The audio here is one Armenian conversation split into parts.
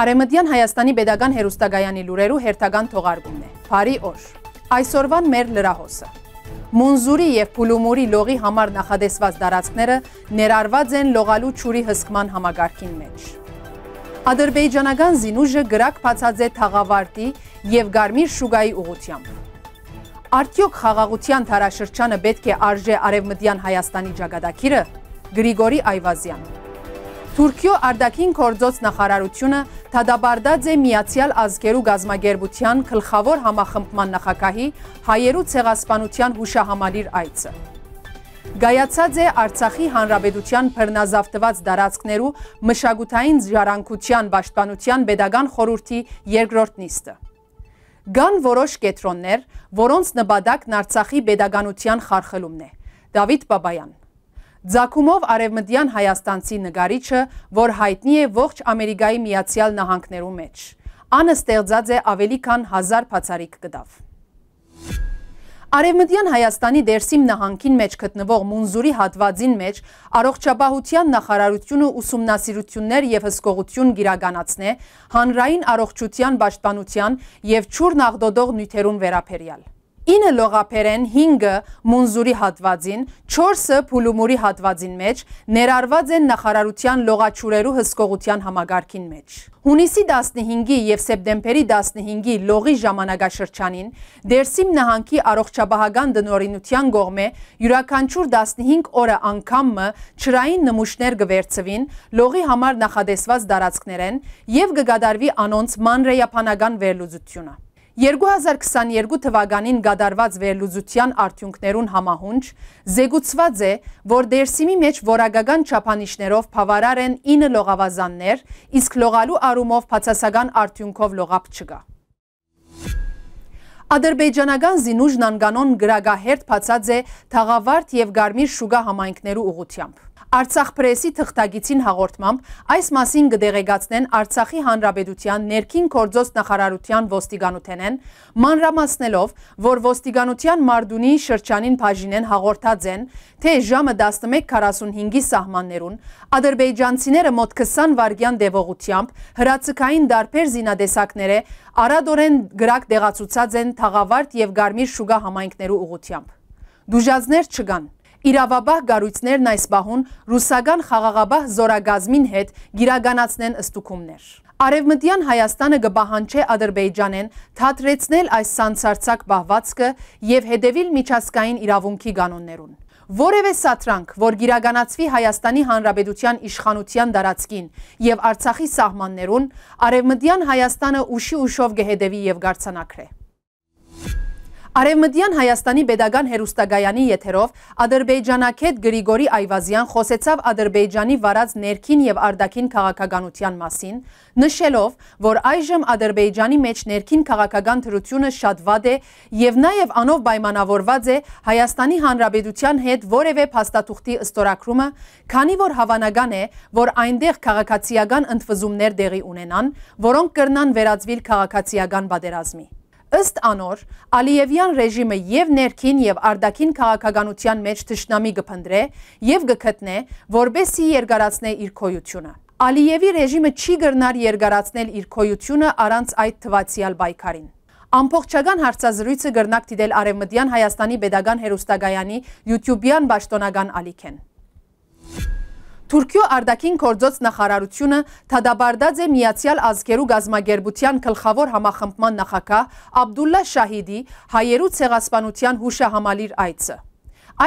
Արեմտյան Հայաստանի Պետական Հերոստագայանի լուրերու հերթական թողարկումն է։ Բարի օր։ Այսօրվան մեր լրահոսը։ Մունզուրի եւ Փուլումուրի լողի համար նախադեсված դարածքները ներառված են լողալու ճուրի հսկման համագարկին մեջ։ Ադրբեջանական զինուժը գրակ փացած է թաղավարտի եւ Գարմիր շուգայի ուղությամբ։ Արդյոք խաղաղության տարաշրջանը պետք է արժե արևմտյան Հայաստանի ճակատագիրը Գրիգորի Այվազյանը Թուրքիո արդակին կործոց նախարարությունը թադաբարդած է միացյալ ազգերու գազմագերբության կլխավոր համախմբման նախակահի հայերու ծեղասպանության հուշահամալիր այցը։ Գայացած է արցախի հանրաբեդության պրնազավտված դարացքներու մշագութային ժարանքության բաշտպանության բեդագան խորուրդի երկրորդ նիստը։ Գան որոշ կետրոններ, որոնց նբադակ նարցախի բեդագանության խարխելումն է։ դավիտ բաբայան, Ձակումով արևմտյան հայաստանցի նգարիչը, որ հայտնի է ողջ Ամերիկայի միացյալ նահանքներու մեջ։ Անը ստեղծած է ավելի քան 1000 փածարիկ գդավ։ Արևմտյան Հայաստանի դերսիմ նահանքին մեջ գտնվող մունզուրի հատվածին մեջ առողջապահության նախարարությունը ուսումնասիրություններ և հսկողություն գիրագանացն է հանրային առողջության բաշտպանության և չուր նախդոդող նյութերուն վերապերյալ։ 9 լողափերեն 5-ը մունզուրի հատվածին, 4-ը պուլումուրի հատվածին մեջ, ներարված են նախարարության լողաչուրերու հսկողության համագարքին մեջ։ Հունիսի 15-ի և սեպտեմպերի 15-ի լողի ժամանագաշրջանին դերսիմ նահանքի առողջաբահական դնորինության գողմ է յուրականչուր 15 օրը անգամը չրային նմուշներ գվերցվին լողի համար նախադեսված դարացքներեն և գգադարվի անոնց մանրեյապանական վերլուծությունը։ 2022 թվականին գադարված վերլուծության արդյունքներուն համահունչ զեգուցված է, որ դերսիմի մեջ որագական չապանիշներով պավարար են ինը լողավազաններ, իսկ լողալու արումով պացասական արդյունքով լողապ չգա։ Ադրբեջանական զինուժն անգանոն գրագահերտ պացած է թաղավարդ և գարմիր շուգա համայնքներու ուղությամբ։ Արցախ պրեսի թղթագիցին հաղորդմամբ այս մասին գդեղեգացնեն Արցախի Հանրաբեդության ներքին կործոս նախարարության ոստիգանութենեն, մանրամասնելով, որ ոստիգանության մարդունի շրջանին պաժինեն հաղորդած են, թե ժամը 11.45-ի սահմաններուն, ադրբեջանցիները մոտ 20 վարգյան դևողությամբ հրացկային դարպեր զինադեսակները առադորեն գրակ դեղացուցած են թաղավարդ և գարմիր շուգա համայնքներու ուղությամբ։ Դուժազներ չգան, իրավաբահ գարույցներն այս պահուն ռուսական խաղաղաբահ զորագազմին հետ գիրագանացնեն ըստուքումներ։ Արևմտյան Հայաստանը գբահանչե ադրբեջանեն թատրեցնել այս սանցարցակ բահվածքը և հետևիլ միջասկային իրավունքի գանոններուն։ Որև է սատրանք, որ գիրագանացվի Հայաստանի Հանրաբեդության իշխանության դարացքին և արցախի սահմաններուն, արևմտյան Հայաստանը ուշի ուշով գհեդևի և գարցանակր է։ Արևմտյան Հայաստանի Պետական հերուստագայանի եթերով ադրբեջանակետ Գրիգորի Այվազյան խոսեցավ Ադրբեջանի վարած ներքին եւ արդակին քաղաքականության մասին, նշելով, որ այժմ Ադրբեջանի մեջ ներքին քաղաքական թրությունը շատ վատ է եւ նաեւ անով պայմանավորված է Հայաստանի Հանրապետության հետ որևէ փաստաթուղթի ըստորակրումը, քանի որ հավանական է, որ այնտեղ քաղաքացիական ընդվզումներ տեղի ունենան, որոնք կրնան վերածվիլ քաղաքացիական պատերազմի։ Ըստ անոր, Ալիևյան ռեժիմը եւ ներքին եւ արդակին քաղաքականության մեջ ճշնամի գփնդրե եւ գկտնե, որբեսի երկարացնե իր քոյությունը։ Ալիևի ռեժիմը չի գրնար երկարացնել իր քոյությունը առանց այդ թվացial պայքարին։ Ամբողջական հարցազրույցը գրնակ դիտել Արևմտյան Հայաստանի Պետական Հերոստագայանի YouTube-յան ճշտոնական ալիքեն։ Թուրքիո արդակին կործոց նախարարությունը թադաբարդած է միացյալ ազգերու գազմագերբության կլխավոր համախմբման նախակա աբդուլլա շահիդի հայերու ծեղասպանության հուշահամալիր այցը։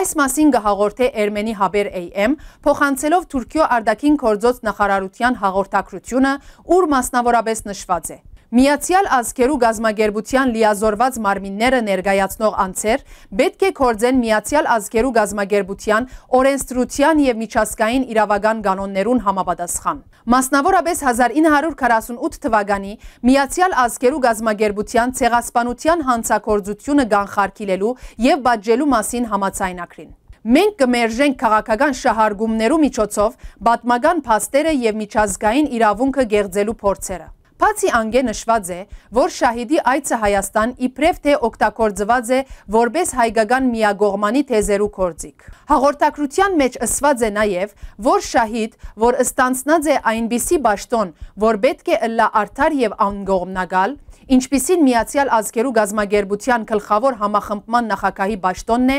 Այս մասին գհաղորդե էրմենի հաբեր AM, փոխանցելով թուրկյո արդակին կործոց նախարարության հաղորդակրությունը, ուր մասնավորապես նշված է։ Միացյալ ազգերու գազմագերբության լիազորված մարմինները ներգայացնող անցեր պետք է կործեն միացյալ ազգերու գազմագերբության օրենստրության և միջասկային իրավագան գանոններուն համապատասխան։ Մասնավորապես 1948 թվագանի միացյալ ազգերու գազմագերբության ցեղասպանության հանցակործությունը գանխարկիլելու և բաջելու մասին համացայնագրին։ Մենք կմերժենք քաղաքական շահարգումներու միջոցով պատմական փաստերը եւ միջազգային իրավունքը գեղձելու փորձերը։ Բացի անգե նշված է, որ շահիդի այցը Հայաստան իբրև թե օգտագործված է որպես հայկական միագողմանի թեզերու կորձիկ։ Հաղորդակրության մեջ ըսված է նաև, որ շահիդ, որ ըստանցնած է այնպիսի ճաշտոն, որ պետք է ըլլա արդար եւ անգողմնագալ, ինչպիսին Միացյալ Ազգերու գազագերբության գլխավոր համախմբման նախագահի ճաշտոնն է,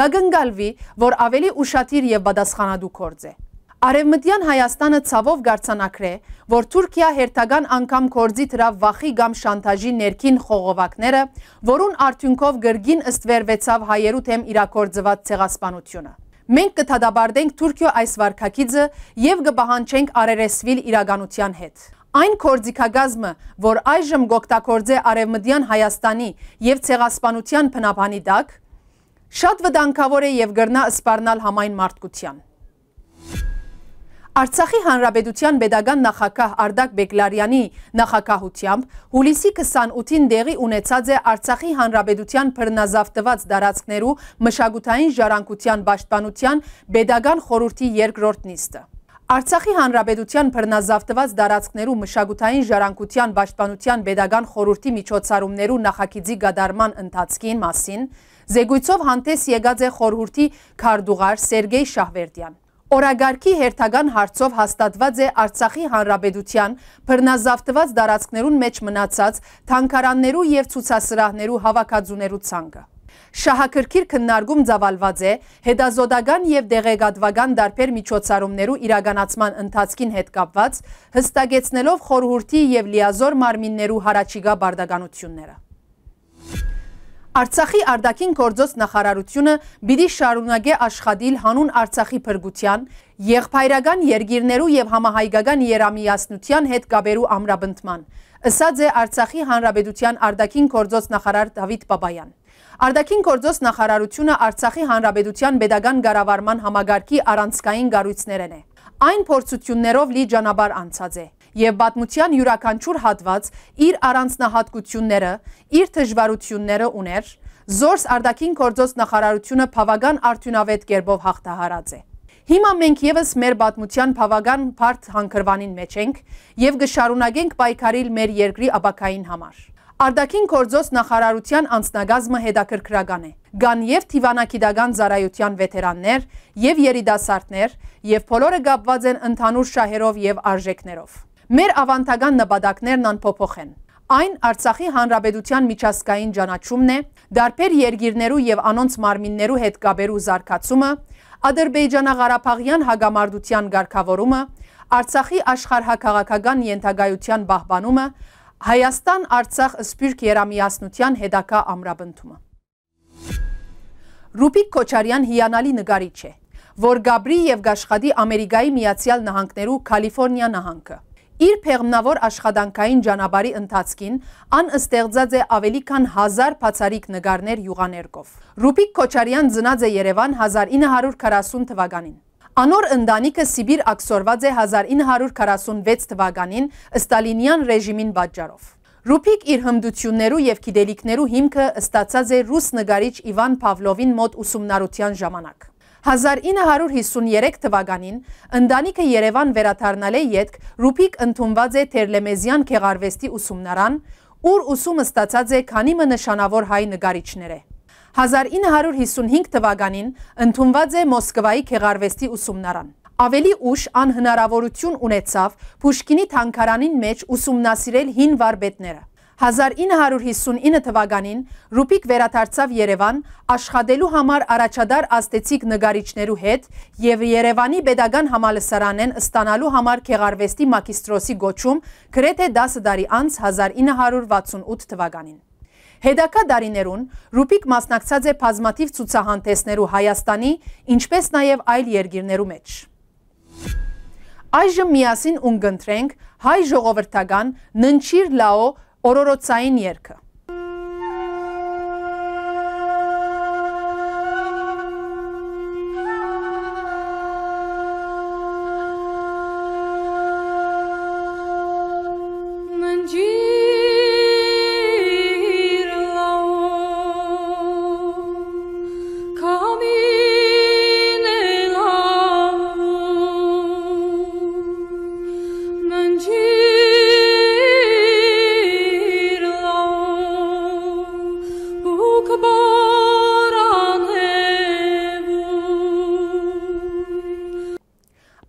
գագնգալվի, որ ավելի ուշադիր եւ պատասխանատու կորձ է։ Արևմտյան Հայաստանը ցավով գարցանակրե, որ Թուրքիա հերթական անգամ կորձի թրավ վախի կամ շանտաժի ներքին խողովակները, որուն արդյունքով գրգին ըստ վերվեցավ հայերու թեմ իրակորձված ցեղասպանությունը։ Մենք կթադաբարդենք Թուրքիո այս վարկակիցը եւ կբահանչենք Արերեսվիլ իրականության հետ։ Այն կորձիկագազմը, որ այժմ գոկտակորձե Արևմտյան Հայաստանի եւ ցեղասպանության փնաբանի դակ, շատ վտանգավոր է եւ գրնա սպառնալ համայն մարդկության։ Արցախի Հանրապետության Պետական նախագահ Արդակ Բեկլարյանի նախագահությամբ հուլիսի 28-ին դեղի ունեցած է Արցախի Հանրապետության բռնազավթված դարածքներու մշակութային ժառանգության պաշտպանության Պետական խորհրդի երկրորդ նիստը։ Արցախի Հանրապետության բռնազավթված դարածքներու մշակութային ժառանգության պաշտպանության Պետական խորհրդի միջոցառումներու նախագիծի գդարման ընթացքին մասին զեկույցով հանդես եկած է խորհրդի քարտուղար Սերգեյ Շահվերդյան։ Օրագարկի հերթական հարցով հաստատված է Արցախի Հանրապետության բռնազավթված դարածքներուն մեջ մնացած թանկարաններու եւ ցուցասրահներու հավաքածուներու ցանկը։ Շահակրքիր քննարկում ծավալված է հետազոտական եւ դեղեկատվական դարբեր միջոցառումներու իրականացման ընթացքին հետ կապված, հստակեցնելով խորհրդի եւ լիազոր մարմիններու հարաճիգա բարդականությունները։ Արցախի արդակին գործոց նախարարությունը բիդի շարունակե աշխատիլ հանուն Արցախի փրկության, եղբայրական երգիրներու եւ համահայկական երամիասնության հետ գաբերու ամրաբնդման։ Ըսած է Արցախի Հանրապետության արդակին գործոց նախարար Դավիթ Բաբայան։ Արդակին գործոց նախարարությունը Արցախի Հանրապետության pedagogan ղարավարման համագարկի առանցքային գառույցներն է։ Այն փորձություններով լի ճանապարհ անցած է եւ պատմության յուրաքանչյուր հատված իր առանձնահատկությունները, իր դժվարությունները ուներ, զորս արդակին կորձոց նախարարությունը բավական արդյունավետ կերպով հաղթահարած է։ Հիմա մենք եւս մեր պատմության բավական բարդ հանքրվանին մեջ ենք եւ գշարունակենք պայքարիլ մեր երկրի ապակային համար։ Արդակին կորձոց նախարարության անձնագազմը հետաքրքրական է։ Կան եւ Տիվանագիտական ծառայության վետերաններ, եւ երիտասարդներ, եւ բոլորը գապված են ընդհանուր շահերով եւ արժեքներով։ Մեր ավանդական նպատակներն անփոփոխ են։ Այն Արցախի Հանրապետության միջազգային ճանաչումն է, դարբեր երկիրներու եւ անոնց մարմիններու հետ կապերու զարգացումը, Ադրբեջանա-Ղարաբաղյան հագամարտության ղեկավարումը, Արցախի աշխարհակաղակական ենթագայության պահպանումը, Հայաստան-Արցախ սպիրկ երամիասնության հետակա ամրապնդումը։ Ռուբիկ Քոչարյան հիանալի նկարիչ է, որ Գաբրի եւ Գաշխադի Ամերիկայի Միացյալ Նահանգներու Կալիֆոռնիա նահանգը Իր պեղմնավոր աշխատանքային ճանաբարի ընթացքին անըստեղծած է ավելի քան հազար պացարիկ նգարներ յուղաներքով։ Հուպիկ Քոչարյան ձնած է երևան 1940 թվականին։ Անոր ընդանիքը Սիբիր ակսորված է 1946 թվականին ստալինյան ռեժիմին բատճարով։ Հուպիկ իր հմդություններու և կիդելիքներու հիմքը ստացած է ռուս նգարիչ իվան պավլովին մոտ ուսումնարության ժամանակ։ 1953 թվականին ընդանիքը Երևան վերաթարնալ է ետք Ռուփիկ ընդունված է Թերլեմեզյան քեղարվեստի ուսումնարան, ուր ուսումը ստացած է քանի մը նշանավոր հայ նկարիչներ է։ 1955 թվականին ընդունված է Մոսկվայի քեղարվեստի ուսումնարան։ Ավելի ուշ անհնարավորություն ունեցավ Պուշկինի թանգարանին մեջ ուսումնասիրել հին վարպետները։ 1959 թվականին Ռուպիկ վերադարձավ Երևան աշխատելու համար առաջադար աստեցիկ նկարիչներու հետ եւ Երևանի Պետական համալսարանեն ստանալու համար Քեղարվեստի մագիստրոսի գոչում գրեթե 10 տարի անց 1968 թվականին։ Հետակա դարիներուն Ռուպիկ մասնակցած է բազմաթիվ ցուցահանդեսներու Հայաստանի, ինչպես նաև այլ երկիրներու մեջ։ Այժմ միասին ունգընտրենք հայ ժողովրդական Ննչիր լաո օրորոցային երկը